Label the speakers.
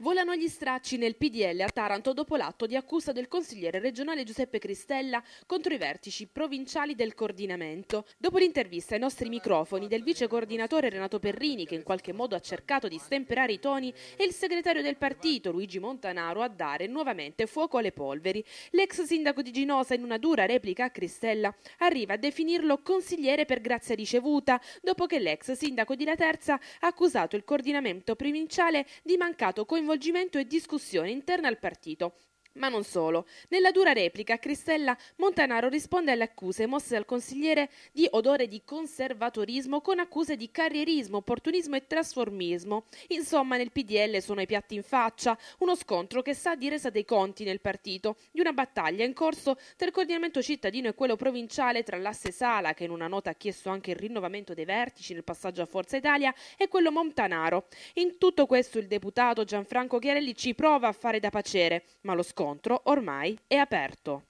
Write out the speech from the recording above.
Speaker 1: Volano
Speaker 2: gli stracci nel PDL a Taranto dopo l'atto di accusa del consigliere regionale Giuseppe Cristella contro i vertici provinciali del coordinamento. Dopo l'intervista ai nostri microfoni del vice coordinatore Renato Perrini, che in qualche modo ha cercato di stemperare i toni, e il segretario del partito Luigi Montanaro a dare nuovamente fuoco alle polveri. L'ex sindaco di Ginosa, in una dura replica a Cristella, arriva a definirlo consigliere per grazia ricevuta, dopo che l'ex sindaco di La Terza ha accusato il coordinamento provinciale di mancato coinvolgimento coinvolgimento e discussione interna al partito, ma non solo. Nella dura replica, Cristella Montanaro risponde alle accuse mosse dal consigliere di odore di conservatorismo con accuse di carrierismo, opportunismo e trasformismo. Insomma, nel PDL sono i piatti in faccia, uno scontro che sa di resa dei conti nel partito, di una battaglia in corso tra il coordinamento cittadino e quello provinciale tra l'asse Sala, che in una nota ha chiesto anche il rinnovamento dei vertici nel passaggio a Forza Italia, e quello Montanaro. In tutto questo il deputato Gianfranco Chiarelli ci prova a fare da pacere, ma lo scontro scontro ormai è aperto.